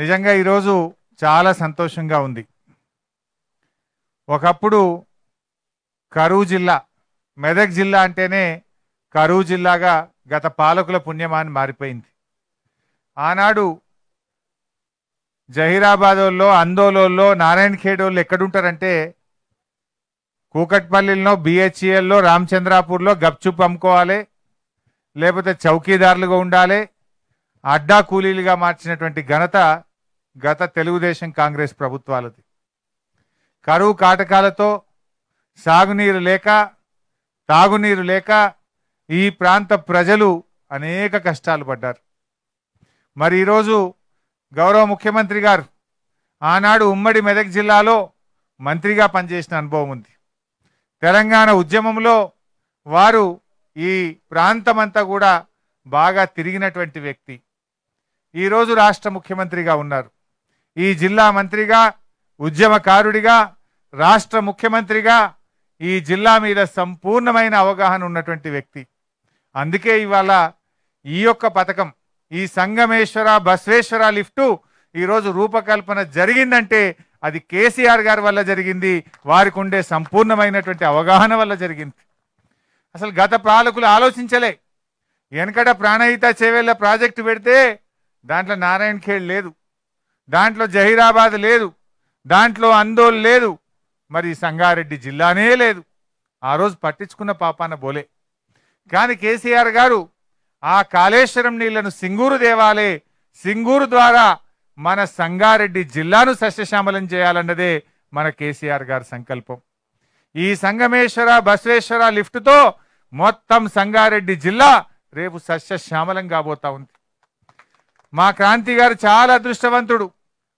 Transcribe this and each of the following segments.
నిజంగా ఈరోజు చాలా సంతోషంగా ఉంది ఒకప్పుడు కరువు జిల్లా మెదక్ జిల్లా అంటేనే కరువు జిల్లాగా గత పాలకుల పుణ్యమాని మారిపోయింది ఆనాడు జహీరాబాదోల్లో అందోలోల్లో నారాయణఖేడ్ వాళ్ళు ఎక్కడుంటారంటే కూకట్పల్లిలో బిహెచ్ఈఎల్లో రామచంద్రాపూర్లో గప్చుప్ అమ్ముకోవాలి లేకపోతే చౌకీదారులుగా ఉండాలి అడ్డా కూలీలుగా మార్చినటువంటి ఘనత గత తెలుగుదేశం కాంగ్రెస్ ప్రభుత్వాలది కరువు కాటకాలతో సాగునీరు లేక తాగునీరు లేక ఈ ప్రాంత ప్రజలు అనేక కష్టాలు పడ్డారు మరి ఈరోజు గౌరవ ముఖ్యమంత్రి గారు ఆనాడు ఉమ్మడి మెదక్ జిల్లాలో మంత్రిగా పనిచేసిన అనుభవం ఉంది తెలంగాణ ఉద్యమంలో వారు ఈ ప్రాంతమంతా కూడా బాగా తిరిగినటువంటి వ్యక్తి ఈరోజు రాష్ట్ర ముఖ్యమంత్రిగా ఉన్నారు ఈ జిల్లా మంత్రిగా ఉద్యమకారుడిగా రాష్ట్ర ముఖ్యమంత్రిగా ఈ జిల్లా మీద సంపూర్ణమైన అవగాహన ఉన్నటువంటి వ్యక్తి అందుకే ఇవాళ ఈ యొక్క పథకం ఈ సంగమేశ్వర బసవేశ్వర లిఫ్టు ఈరోజు రూపకల్పన జరిగిందంటే అది కేసీఆర్ గారి వల్ల జరిగింది వారికి ఉండే సంపూర్ణమైనటువంటి అవగాహన వల్ల జరిగింది అసలు గత పాలకులు ఆలోచించలే వెనకట ప్రాణహిత చేవేళ్ళ ప్రాజెక్టు పెడితే దాంట్లో నారాయణ ఖేడ్ లేదు దాంట్లో జహీరాబాద్ లేదు దాంట్లో అందోల్ లేదు మరి సంగారెడ్డి జిల్లానే లేదు ఆ రోజు పట్టించుకున్న పాపాన బోలే కానీ కేసీఆర్ గారు ఆ కాళేశ్వరం నీళ్లను సింగూరు దేవాలే సింగూరు ద్వారా మన సంగారెడ్డి జిల్లాను సస్యశ్యామలం చేయాలన్నదే మన కేసీఆర్ గారి సంకల్పం ఈ సంగమేశ్వర బసవేశ్వర లిఫ్ట్తో మొత్తం సంగారెడ్డి జిల్లా రేపు సస్యశ్యామలం కాబోతా ఉంది మా క్రాంతి గారు చాలా అదృష్టవంతుడు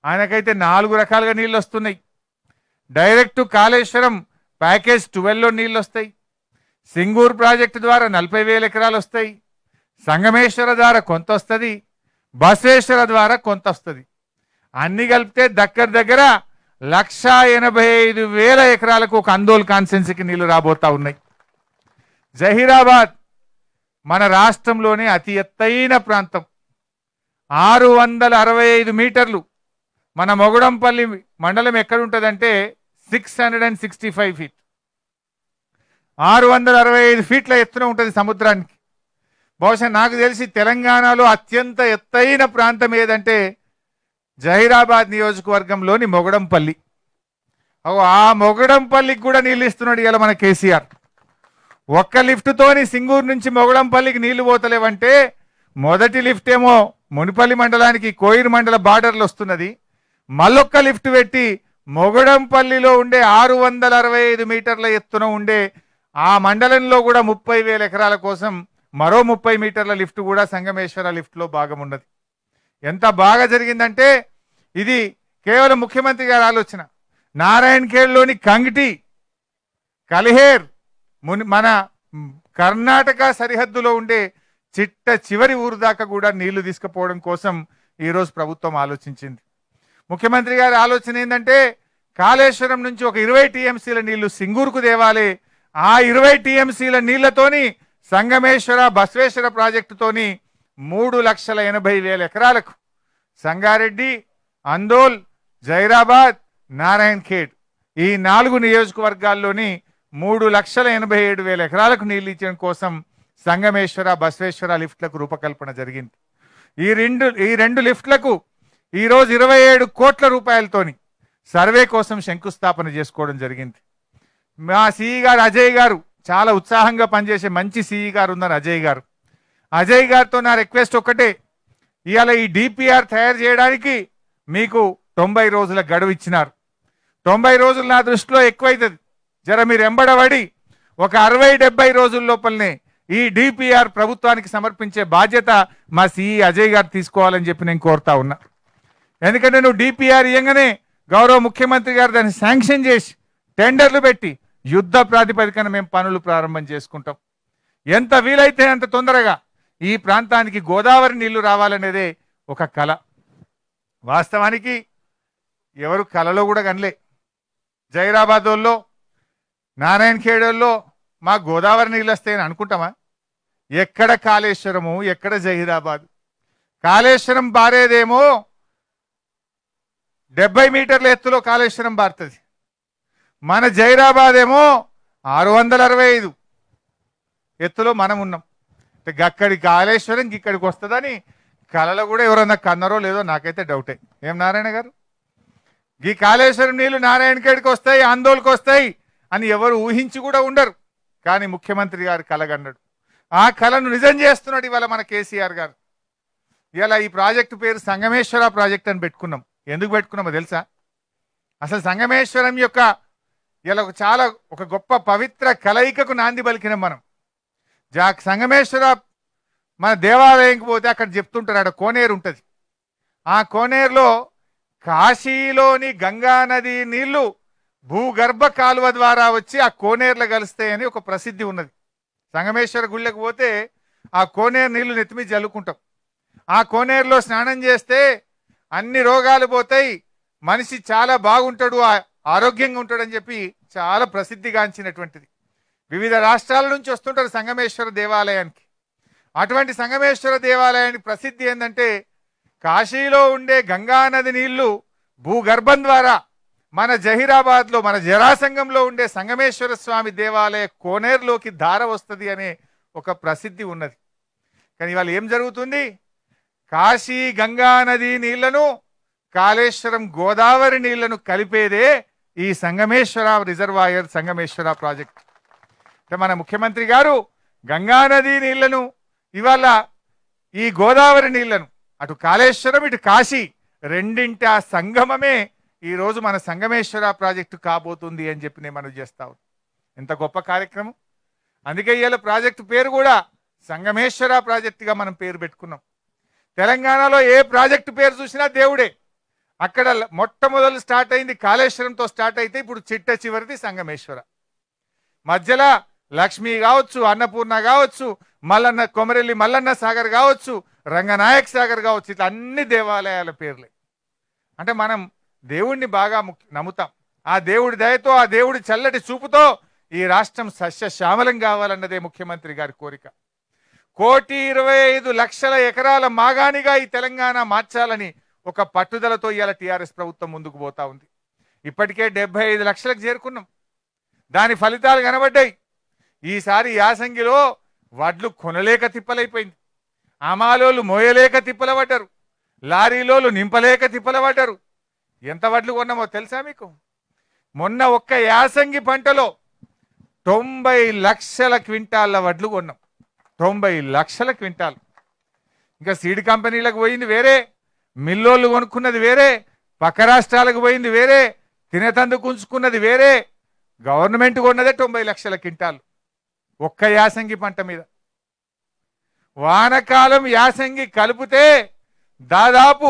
ఆయనకైతే నాలుగు రకాలుగా నీళ్ళు వస్తున్నాయి డైరెక్ట్ కాళేశ్వరం ప్యాకేజ్ ట్వెల్వ్లో నీళ్ళు వస్తాయి సింగూర్ ప్రాజెక్టు ద్వారా నలభై వేల ఎకరాలు వస్తాయి సంగమేశ్వర ద్వారా కొంత వస్తుంది బసవేశ్వర ద్వారా కొంత వస్తుంది అన్ని కలిపితే దగ్గర దగ్గర లక్ష ఎనభై ఐదు వేల ఎకరాలకు ఒక అందోల్ కాన్సెన్సీకి నీళ్ళు రాబోతా ఉన్నాయి జహీరాబాద్ మన రాష్ట్రంలోనే అతి ఎత్తైన ప్రాంతం ఆరు వందల అరవై ఐదు మీటర్లు మన మొగుడంపల్లి మండలం ఎక్కడుంటుందంటే six hundred and sixty five feet ఆరు వందల అరవై ఐదు ఫీట్ల ఎత్తున ఉంటుంది సముద్రానికి బహుశా నాకు తెలిసి తెలంగాణలో అత్యంత ఎత్తైన ప్రాంతం ఏదంటే జహీరాబాద్ నియోజకవర్గంలోని మొగడంపల్లి ఆ మొగడంపల్లికి కూడా నీళ్ళు ఇస్తున్నాడు ఇలా మన కేసీఆర్ ఒక్క లిఫ్ట్తోని సింగూరు నుంచి మొగడంపల్లికి నీళ్లు పోతలేవంటే మొదటి లిఫ్ట్ ఏమో మునిపల్లి మండలానికి కోయిర్ మండల బార్డర్లు వస్తున్నది మలొక్క లిఫ్ట్ పెట్టి మొగడంపల్లిలో ఉండే ఆరు వందల అరవై ఐదు మీటర్ల ఎత్తున ఉండే ఆ మండలంలో కూడా ముప్పై వేల ఎకరాల కోసం మరో ముప్పై మీటర్ల లిఫ్ట్ కూడా సంగమేశ్వర లిఫ్ట్లో భాగం ఉన్నది ఎంత బాగా జరిగిందంటే ఇది కేవలం ముఖ్యమంత్రి గారి ఆలోచన నారాయణ ఖేడ్లోని కంగిటి కలిహేర్ మన కర్ణాటక సరిహద్దులో ఉండే చిట్ట చివరి ఊరు దాకా కూడా నీళ్లు తీసుకుపోవడం కోసం ఈరోజు ప్రభుత్వం ఆలోచించింది ముఖ్యమంత్రి గారి ఆలోచన ఏంటంటే కాళేశ్వరం నుంచి ఒక ఇరవై టీఎంసీల నీళ్లు సింగూరుకు తేవాలి ఆ ఇరవై టీఎంసీల నీళ్లతోని సంగమేశ్వర బసవేశ్వర ప్రాజెక్టుతోని మూడు లక్షల ఎనభై వేల ఎకరాలకు సంగారెడ్డి అందోల్ జైరాబాద్ నారాయణ్ ఖేడ్ ఈ నాలుగు నియోజకవర్గాల్లోని మూడు లక్షల ఎనభై ఏడు వేల ఎకరాలకు నీళ్లు ఇచ్చడం కోసం సంగమేశ్వర బసవేశ్వర లిఫ్ట్లకు రూపకల్పన జరిగింది ఈ రెండు ఈ రెండు లిఫ్ట్లకు ఈరోజు ఇరవై ఏడు కోట్ల రూపాయలతోని సర్వే కోసం శంకుస్థాపన చేసుకోవడం జరిగింది మా సిఈ గారు అజయ్ గారు చాలా ఉత్సాహంగా పనిచేసే మంచి సిఈ గారు ఉన్నారు అజయ్ గారు అజయ్ గారితో నా రిక్వెస్ట్ ఒక్కటే ఇవాళ ఈ డిపిఆర్ తయారు చేయడానికి మీకు తొంభై రోజుల గడువు ఇచ్చినారు తొంభై రోజులు నా దృష్టిలో ఎక్కువైతుంది జర మీరు ఎంబడబడి ఒక అరవై డెబ్బై రోజుల లోపలనే ఈ డిపిఆర్ ప్రభుత్వానికి సమర్పించే బాధ్యత మా సిఈ అజయ్ గారు తీసుకోవాలని చెప్పి నేను కోరుతా ఉన్నా ఎందుకంటే నువ్వు డిపిఆర్ ఇయ్యంగానే గౌరవ ముఖ్యమంత్రి గారు దాన్ని శాంక్షన్ చేసి టెండర్లు పెట్టి యుద్ధ ప్రాతిపదికన మేము పనులు ప్రారంభం చేసుకుంటాం ఎంత వీలైతే అంత తొందరగా ఈ ప్రాంతానికి గోదావరి నీళ్లు రావాలనేదే ఒక కళ వాస్తవానికి ఎవరు కళలో కూడా కనలే జైరాబాదోల్లో నారాయణ ఖేడోల్లో మా గోదావరి నీళ్ళు వస్తాయని అనుకుంటామా ఎక్కడ కాళేశ్వరము ఎక్కడ జహీరాబాద్ కాళేశ్వరం బారేదేమో డెబ్బై మీటర్ల ఎత్తులో కాళేశ్వరం బారుతుంది మన జైరాబాద్ ఏమో ఆరు వందల అరవై ఐదు ఎత్తులో మనం ఉన్నాం అక్కడి కాళేశ్వరం ఇక్కడికి వస్తుందని కళలు కూడా ఎవరన్నా కన్నారో లేదో నాకైతే డౌటే ఏం నారాయణ గారు ఈ కాళేశ్వరం నీళ్లు నారాయణకేడికి వస్తాయి ఆందోళనకు వస్తాయి అని ఎవరు ఊహించి కూడా ఉండరు కానీ ముఖ్యమంత్రి గారు కలగన్నాడు ఆ కళను నిజం చేస్తున్నాడు ఇవాళ మన కేసీఆర్ గారు ఇవాళ ఈ ప్రాజెక్టు పేరు సంగమేశ్వర ప్రాజెక్ట్ అని పెట్టుకున్నాం ఎందుకు పెట్టుకున్నామో తెలుసా అసలు సంగమేశ్వరం యొక్క ఇలా ఒక చాలా ఒక గొప్ప పవిత్ర కలయికకు నాంది పలికినాం మనం జా సంగమేశ్వర మన దేవాలయంకి పోతే అక్కడ చెప్తుంటారు అక్కడ కోనేరు ఉంటుంది ఆ కోనేరులో కాశీలోని గంగానది నీళ్లు భూగర్భ కాలువ ద్వారా వచ్చి ఆ కోనేరులు కలుస్తాయని ఒక ప్రసిద్ధి ఉన్నది సంగమేశ్వర గుళ్ళకు పోతే ఆ కోనేరు నీళ్లు నెత్తిమి జల్లుకుంటాం ఆ కోనేరులో స్నానం చేస్తే అన్ని రోగాలు పోతాయి మనిషి చాలా బాగుంటాడు ఆరోగ్యంగా ఉంటాడని చెప్పి చాలా ప్రసిద్ధిగాంచినటువంటిది వివిధ రాష్ట్రాల నుంచి వస్తుంటారు సంగమేశ్వర దేవాలయానికి అటువంటి సంగమేశ్వర దేవాలయానికి ప్రసిద్ధి ఏంటంటే కాశీలో ఉండే గంగానది నీళ్లు భూగర్భం ద్వారా మన జహీరాబాద్లో మన జరాసంగంలో ఉండే సంగమేశ్వర స్వామి దేవాలయ కోనేరులోకి ధార వస్తుంది అనే ఒక ప్రసిద్ధి ఉన్నది కానీ ఇవాళ ఏం జరుగుతుంది కాశీ గంగా నది నీళ్లను కాళేశ్వరం గోదావరి నీళ్లను కలిపేదే ఈ సంగమేశ్వర రిజర్వాయర్ సంగమేశ్వర ప్రాజెక్ట్ అంటే మన ముఖ్యమంత్రి గారు గంగా నది నీళ్లను ఇవాళ ఈ గోదావరి నీళ్లను అటు కాళేశ్వరం ఇటు కాశీ రెండింటి ఆ సంగమమే ఈరోజు మన సంగమేశ్వర ప్రాజెక్టు కాబోతుంది అని చెప్పి నేను మనం చేస్తా ఇంత గొప్ప కార్యక్రమం అందుకే ఇవాళ ప్రాజెక్టు పేరు కూడా సంగమేశ్వర ప్రాజెక్టుగా మనం పేరు పెట్టుకున్నాం తెలంగాణలో ఏ ప్రాజెక్టు పేరు చూసినా దేవుడే అక్కడ మొట్టమొదలు స్టార్ట్ అయింది కాళేశ్వరంతో స్టార్ట్ అయితే ఇప్పుడు చిట్ట చివరిది సంగమేశ్వర మధ్యలో లక్ష్మి కావచ్చు అన్నపూర్ణ కావచ్చు మల్లన్న కొమరెల్లి మల్లన్న సాగర్ కావచ్చు రంగనాయక్ సాగర్ కావచ్చు ఇట్లా అన్ని దేవాలయాల పేర్లే అంటే మనం దేవుణ్ణి బాగా నమ్ముతాం ఆ దేవుడి దయతో ఆ దేవుడి చల్లటి చూపుతో ఈ రాష్ట్రం సస్యశ్యామలం కావాలన్నదే ముఖ్యమంత్రి గారి కోరిక కోటి ఇరవై ఐదు లక్షల ఎకరాల మాగాణిగా ఈ తెలంగాణ మార్చాలని ఒక పట్టుదలతో ఇవాళ టీఆర్ఎస్ ప్రభుత్వం ముందుకు పోతా ఉంది ఇప్పటికే డెబ్బై ఐదు లక్షలకు చేరుకున్నాం దాని ఫలితాలు కనబడ్డాయి ఈసారి యాసంగిలో వడ్లు కొనలేక తిప్పలైపోయింది అమాలోలు మోయలేక తిప్పలబడ్డారు లారీలోలు నింపలేక తిప్పలబడ్డారు ఎంత వడ్లు కొన్నామో తెలుసా మీకు మొన్న ఒక్క యాసంగి పంటలో తొంభై లక్షల క్వింటాల వడ్లు కొన్నాం తొంభై లక్షల క్వింటాలు ఇంకా సీడ్ కంపెనీలకు పోయింది వేరే మిల్లోళ్ళు కొనుక్కున్నది వేరే పక్క రాష్ట్రాలకు పోయింది వేరే తినతందు ఉంచుకున్నది వేరే గవర్నమెంట్ కొన్నదే తొంభై లక్షల క్వింటాలు ఒక్క యాసంగి పంట మీద వానకాలం యాసంగి కలిపితే దాదాపు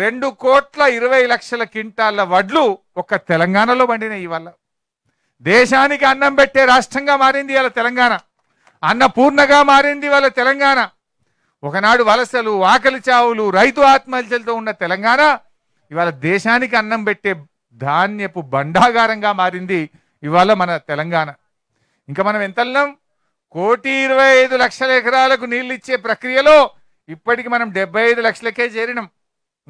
రెండు కోట్ల ఇరవై లక్షల క్వింటాళ్ళ వడ్లు ఒక్క తెలంగాణలో పండినాయి ఇవాళ దేశానికి అన్నం పెట్టే రాష్ట్రంగా మారింది ఇవాళ తెలంగాణ అన్నపూర్ణగా మారింది ఇవాళ తెలంగాణ ఒకనాడు వలసలు ఆకలి చావులు రైతు ఆత్మహత్యలతో ఉన్న తెలంగాణ ఇవాళ దేశానికి అన్నం పెట్టే ధాన్యపు బండాగారంగా మారింది ఇవాళ మన తెలంగాణ ఇంకా మనం ఎంత కోటి ఇరవై ఐదు లక్షల ఎకరాలకు నీళ్ళు ఇచ్చే ప్రక్రియలో ఇప్పటికి మనం డెబ్బై ఐదు లక్షలకే చేరినాం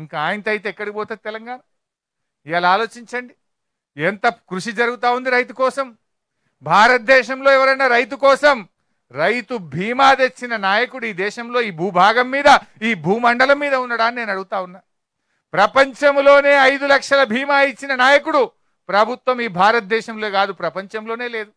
ఇంకా ఆయనతో అయితే ఎక్కడికి పోతుంది తెలంగాణ ఇవాళ ఆలోచించండి ఎంత కృషి జరుగుతూ ఉంది రైతు కోసం భారతదేశంలో ఎవరైనా రైతు కోసం రైతు భీమా తెచ్చిన నాయకుడు ఈ దేశంలో ఈ భూభాగం మీద ఈ భూమండలం మీద అని నేను అడుగుతా ఉన్నా ప్రపంచంలోనే ఐదు లక్షల భీమా ఇచ్చిన నాయకుడు ప్రభుత్వం ఈ భారతదేశంలో కాదు ప్రపంచంలోనే లేదు